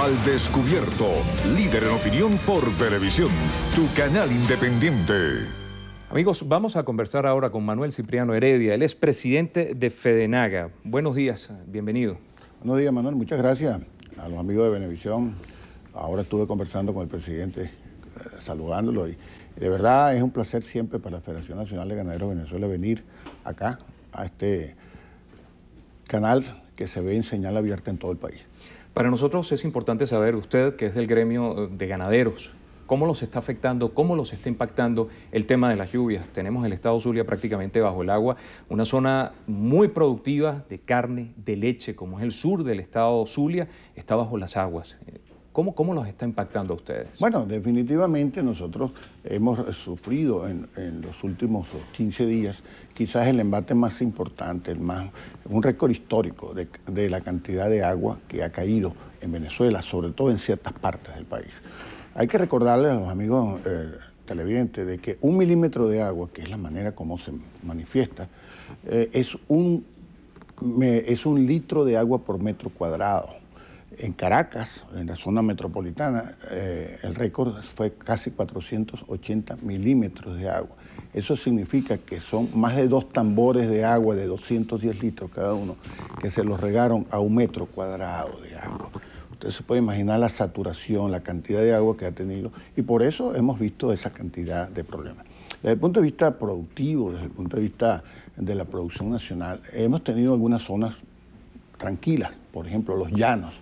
Al Descubierto, líder en opinión por televisión, tu canal independiente. Amigos, vamos a conversar ahora con Manuel Cipriano Heredia, él es presidente de Fedenaga. Buenos días, bienvenido. Buenos días, Manuel, muchas gracias a los amigos de Venevisión. Ahora estuve conversando con el presidente, eh, saludándolo y de verdad es un placer siempre para la Federación Nacional de Ganaderos de Venezuela venir acá a este canal que se ve en señal abierta en todo el país. Para nosotros es importante saber, usted que es del gremio eh, de ganaderos, cómo los está afectando, cómo los está impactando el tema de las lluvias. Tenemos el estado Zulia prácticamente bajo el agua, una zona muy productiva de carne, de leche, como es el sur del estado Zulia, está bajo las aguas. ¿Cómo, nos está impactando a ustedes? Bueno, definitivamente nosotros hemos sufrido en, los últimos 15 días quizás el embate más importante, el más, un récord histórico de, la cantidad de agua que ha caído en Venezuela, sobre todo en ciertas partes del país. Hay que recordarle a los amigos eh, televidentes de que un milímetro de agua, que es la manera como se manifiesta, eh, es, un, es un litro de agua por metro cuadrado. En Caracas, en la zona metropolitana, eh, el récord fue casi 480 milímetros de agua. Eso significa que son más de dos tambores de agua de 210 litros cada uno que se los regaron a un metro cuadrado de agua. Usted se puede imaginar la saturación, la cantidad de agua que ha tenido y por eso hemos visto esa cantidad de problemas. Desde el punto de vista productivo, desde el punto de vista de la producción nacional, hemos tenido algunas zonas tranquilas, por ejemplo los llanos,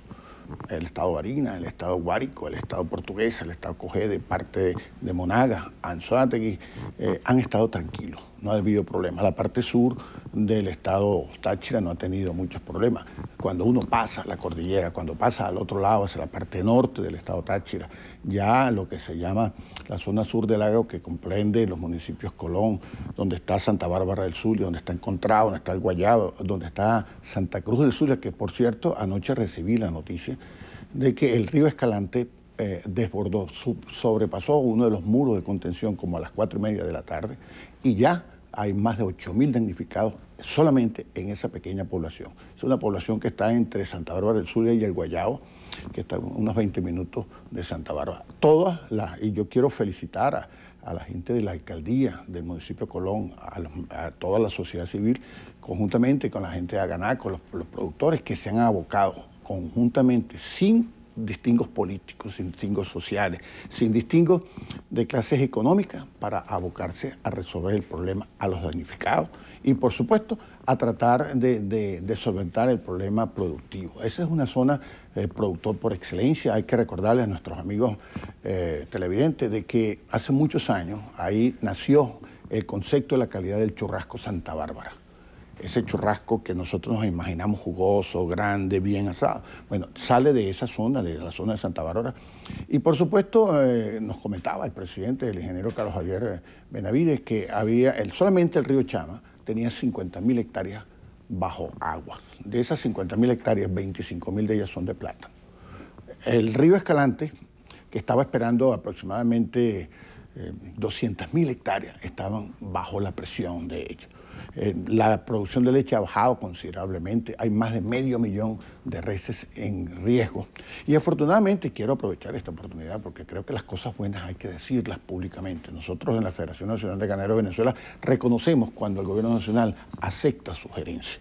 el Estado Barina, el Estado Guárico, el Estado Portuguesa, el Estado Cogé, de parte de, Monaga, Monagas, eh, han estado tranquilos, no ha habido problemas. La parte sur del Estado Táchira no ha tenido muchos problemas cuando uno pasa la cordillera, cuando pasa al otro lado, hacia la parte norte del estado Táchira, ya lo que se llama la zona sur del lago, que comprende los municipios Colón, donde está Santa Bárbara del y donde está Encontrado, donde está El Guayabo, donde está Santa Cruz del Sur, que por cierto, anoche recibí la noticia de que el río Escalante eh, desbordó, sobrepasó uno de los muros de contención como a las cuatro y media de la tarde y ya hay más de 8.000 damnificados solamente en esa pequeña población. Es una población que está entre Santa Bárbara del Sur y el Guayao, que está a unos 20 minutos de Santa Bárbara. Todas las, y yo quiero felicitar a, la gente de la alcaldía del municipio de Colón, a, toda la sociedad civil, conjuntamente con la gente de Aganaco, los, los productores que se han abocado conjuntamente, sin distingos políticos, sin distingos sociales, sin distingos de clases económicas para abocarse a resolver el problema a los damnificados y por supuesto a tratar de, solventar el problema productivo. Esa es una zona eh, productor por excelencia. Hay que recordarle a nuestros amigos eh, televidentes de que hace muchos años ahí nació el concepto de la calidad del churrasco Santa Bárbara ese churrasco que nosotros nos imaginamos jugoso, grande, bien asado. Bueno, sale de esa zona, de la zona de Santa Bárbara. Y por supuesto, eh, nos comentaba el presidente, el ingeniero Carlos Javier eh, Benavides, que había solamente el río Chama tenía 50.000 hectáreas bajo aguas. De esas 50.000 hectáreas, 25.000 de ellas son de plata... El río Escalante, que estaba esperando aproximadamente 200.000 eh, hectáreas, estaban bajo la presión, de ellos... Eh, la producción de leche ha bajado considerablemente, hay más de medio millón de reces en riesgo. Y afortunadamente quiero aprovechar esta oportunidad porque creo que las cosas buenas hay que decirlas públicamente. Nosotros en la Federación Nacional de Ganaderos de Venezuela reconocemos cuando el gobierno nacional acepta sugerencias.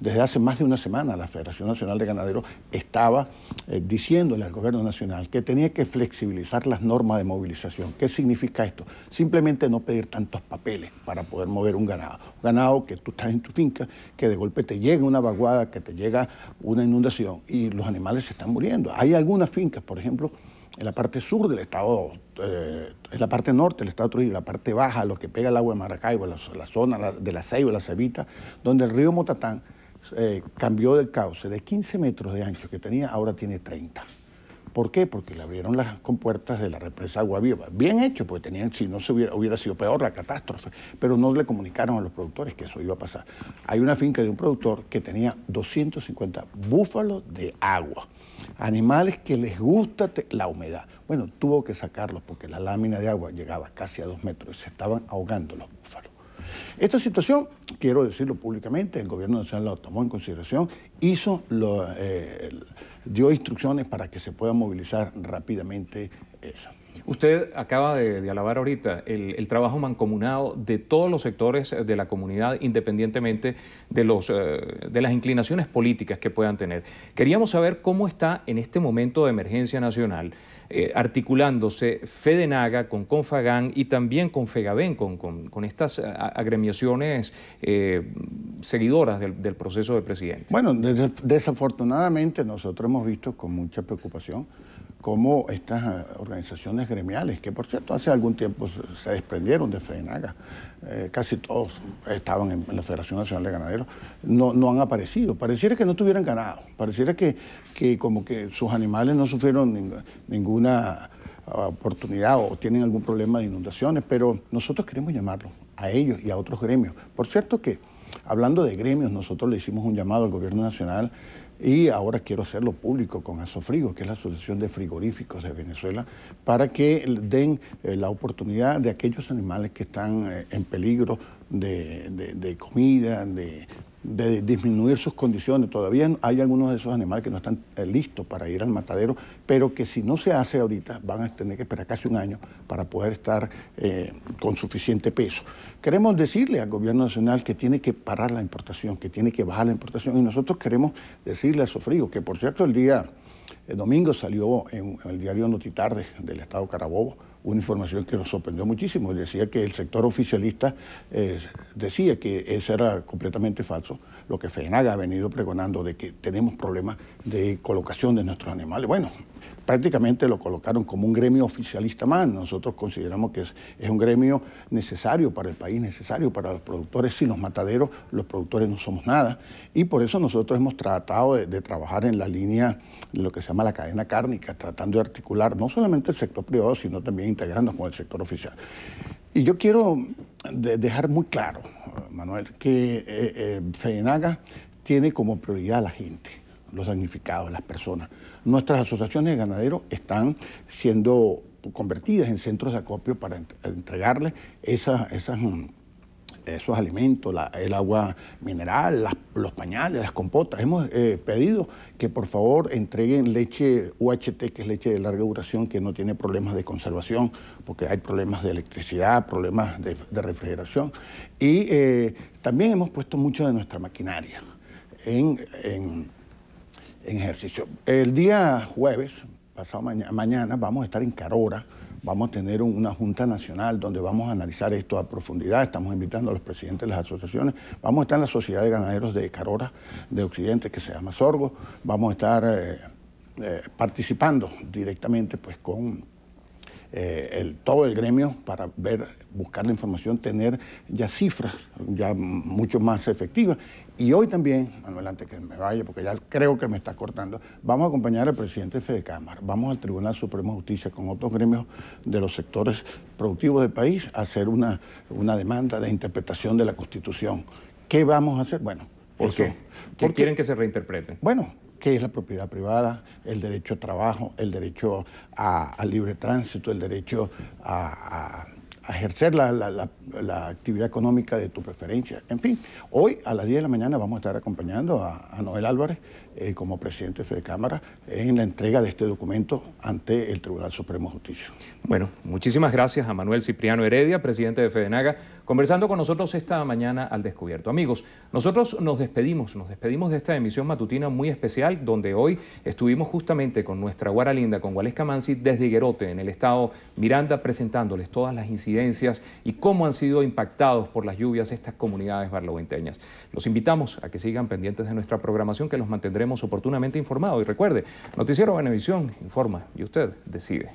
Desde hace más de una semana la Federación Nacional de Ganaderos estaba eh, diciéndole al gobierno nacional que tenía que flexibilizar las normas de movilización. ¿Qué significa esto? Simplemente no pedir tantos papeles para poder mover un ganado. ganado que tú estás en tu finca, que de golpe te llega una vaguada, que te llega una inundación y los animales se están muriendo. Hay algunas fincas, por ejemplo, en la parte sur del estado, eh, en la parte norte del estado de Trujillo, la parte baja, lo que pega el agua de Maracaibo, la, zona de la Ceiba, la Cebita, donde el río Motatán eh, cambió del cauce de 15 metros de ancho que tenía, ahora tiene 30. ¿Por qué? Porque le abrieron las compuertas de la represa Agua Viva. Bien hecho, porque tenían, si no se hubiera, hubiera sido peor la catástrofe, pero no le comunicaron a los productores que eso iba a pasar. Hay una finca de un productor que tenía 250 búfalos de agua, animales que les gusta la humedad. Bueno, tuvo que sacarlos porque la lámina de agua llegaba casi a dos metros se estaban ahogando los búfalos. Esta situación, quiero decirlo públicamente, el gobierno nacional la tomó en consideración, hizo eh, dio instrucciones para que se pueda movilizar rápidamente eso. Usted acaba de, alabar ahorita el, el, trabajo mancomunado de todos los sectores de la comunidad, independientemente de, los, eh, de las inclinaciones políticas que puedan tener. Queríamos saber cómo está en este momento de emergencia nacional eh, articulándose Fedenaga con Confagán y también con Fegabén, con, estas eh, agremiaciones eh, seguidoras del, proceso de presidente. Bueno, desafortunadamente nosotros hemos visto con mucha preocupación como estas eh, organizaciones gremiales, que por cierto hace algún tiempo se desprendieron de FENAGA, eh, casi todos estaban en la Federación Nacional de Ganaderos, no, no han aparecido. Pareciera que no tuvieran ganado, pareciera que, que como que sus animales no sufrieron ninguna ah, oportunidad o tienen algún problema de inundaciones, pero nosotros queremos llamarlos a ellos y a otros gremios. Por cierto que, hablando de gremios, nosotros le hicimos un llamado al Gobierno Nacional y ahora quiero hacerlo público con Asofrigo, que es la Asociación de Frigoríficos de Venezuela, para que den eh, la oportunidad de aquellos animales que están eh, en peligro de comida, de, de disminuir sus condiciones. Todavía hay algunos de esos animales que no están eh, listos para ir al matadero, pero que si no se hace ahorita van a tener que esperar casi un año para poder estar eh, con suficiente peso. Queremos decirle al gobierno nacional que tiene que parar la importación, que tiene que bajar la importación y nosotros queremos decirle a Sofrío, que por cierto el día, domingo salió en, el diario Tardes del Estado Carabobo, una información que nos sorprendió muchísimo. Decía que el sector oficialista eh, decía que eso era completamente falso lo que FENAGA ha venido pregonando de que tenemos problemas de colocación de nuestros animales. Bueno, prácticamente lo colocaron como un gremio oficialista más. Nosotros consideramos que es, un gremio necesario para el país, necesario para los productores. Sin los mataderos, los productores no somos nada. Y por eso nosotros hemos tratado de, trabajar en la línea de lo que se llama la cadena cárnica, tratando de articular no solamente el sector privado, sino también integrándonos con el sector oficial. Y yo quiero dejar muy claro, Manuel, que eh, eh tiene como prioridad a la gente los damnificados, las personas. Nuestras asociaciones de ganaderos están siendo convertidas en centros de acopio para entregarles esas mm, eh, esos alimentos, el agua mineral, los pañales, las compotas. Hemos eh, pedido que por favor entreguen leche UHT, que es leche de larga duración, que no tiene problemas de conservación, porque hay problemas de electricidad, problemas de, refrigeración. Y eh, también hemos puesto mucho de nuestra maquinaria en, ejercicio. El día jueves, pasado mañana vamos a estar en Carora Vamos a tener una Junta Nacional donde vamos a analizar esto a profundidad. Estamos invitando a los presidentes de las asociaciones. Vamos a estar en la Sociedad de Ganaderos de Carora de Occidente, que se llama Sorgo. Vamos a estar eh, eh, participando directamente pues, con eh, el, todo el gremio para ver, buscar la información, tener ya cifras ya mucho más efectivas. Y hoy también, Manuel, antes que me vaya, porque ya creo que me está cortando, vamos a acompañar al presidente Fede Cámara, vamos al Tribunal Supremo de Justicia con otros gremios de los sectores productivos del país a hacer una, demanda de interpretación de la Constitución. ¿Qué vamos a hacer? Bueno, ¿Por, ¿Por qué? quieren que se reinterpreten? Bueno, qué es la propiedad privada, el derecho a trabajo, el derecho al libre tránsito, el derecho a, ejercer la, actividad económica de tu preferencia. En fin, hoy a las 10 de la mañana vamos a estar acompañando a Noel Álvarez eh, como presidente de Cámara en la entrega de este documento ante el Tribunal Supremo de Justicia. Bueno, muchísimas gracias a Manuel Cipriano Heredia, presidente de Fedenaga, conversando con nosotros esta mañana al descubierto. Amigos, nosotros nos despedimos, nos despedimos de esta emisión matutina muy especial, donde hoy estuvimos justamente con nuestra guaralinda, con Walesca Mansi, desde Guerote en el estado Miranda, presentándoles todas las incidencias y cómo han sido impactados por las lluvias estas comunidades barloventeñas. Los invitamos a que sigan pendientes de nuestra programación, que los mantendremos Hemos oportunamente informado Y recuerde, Noticiero Venevisión informa y usted decide.